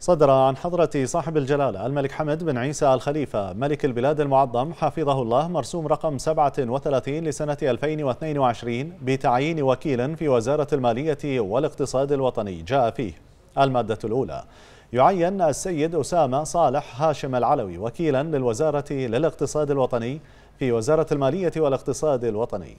صدر عن حضرة صاحب الجلالة الملك حمد بن عيسى الخليفة ملك البلاد المعظم حفظه الله مرسوم رقم 37 لسنة 2022 بتعيين وكيل في وزارة المالية والاقتصاد الوطني جاء فيه المادة الأولى يعين السيد أسامة صالح هاشم العلوي وكيلا للوزارة للاقتصاد الوطني في وزارة المالية والاقتصاد الوطني